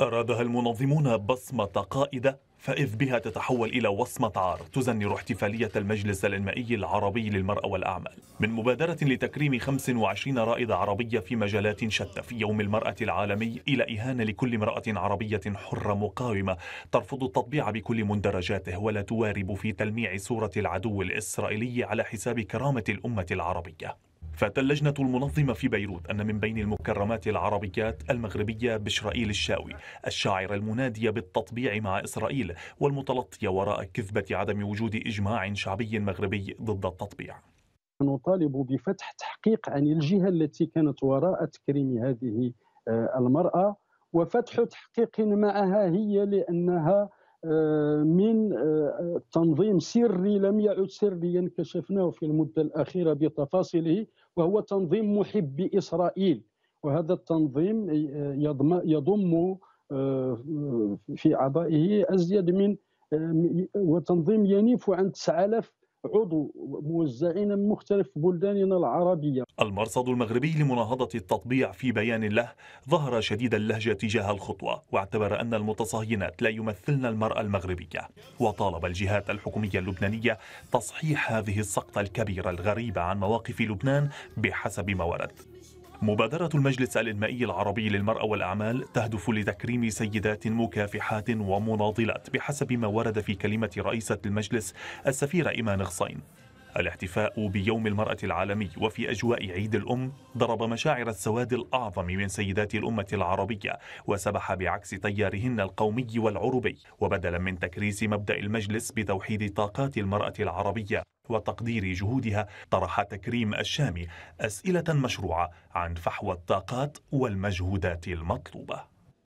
أرادها المنظمون بصمة قائدة فإذ بها تتحول إلى وصمة عار تزنر احتفالية المجلس الإنمائي العربي للمرأة والأعمال من مبادرة لتكريم 25 رائدة عربية في مجالات شتى في يوم المرأة العالمي إلى إهانة لكل امرأة عربية حرة مقاومة ترفض التطبيع بكل مندرجاته ولا توارب في تلميع صورة العدو الإسرائيلي على حساب كرامة الأمة العربية فات اللجنة المنظمة في بيروت أن من بين المكرمات العربيات المغربية بشرائيل الشاوي الشاعرة المنادية بالتطبيع مع إسرائيل والمتلطية وراء كذبة عدم وجود إجماع شعبي مغربي ضد التطبيع نطالب بفتح تحقيق عن الجهة التي كانت وراء تكريم هذه آه، المرأة وفتح تحقيق معها هي لأنها من آه، تنظيم سري لم يعد سريا كشفناه في المدة الأخيرة بتفاصيله وهو تنظيم محبي إسرائيل وهذا التنظيم يضم آه، في أعضائه أزيد من آه، وتنظيم ينيف عن 9000 عضو موزعين من مختلف بلداننا العربية المرصد المغربي لمناهضة التطبيع في بيان له ظهر شديد اللهجة تجاه الخطوة واعتبر أن المتصهينات لا يمثلن المرأة المغربية وطالب الجهات الحكومية اللبنانية تصحيح هذه السقطة الكبيرة الغريبة عن مواقف لبنان بحسب ما ورد مبادرة المجلس الإنمائي العربي للمرأة والأعمال تهدف لتكريم سيدات مكافحات ومناضلات بحسب ما ورد في كلمة رئيسة المجلس السفيرة إيمان غصين الاحتفاء بيوم المرأة العالمي وفي أجواء عيد الأم ضرب مشاعر السواد الأعظم من سيدات الأمة العربية وسبح بعكس تيارهن القومي والعربي وبدلا من تكريس مبدأ المجلس بتوحيد طاقات المرأة العربية وتقدير جهودها طرح تكريم الشامي أسئلة مشروعة عن فحوى الطاقات والمجهودات المطلوبة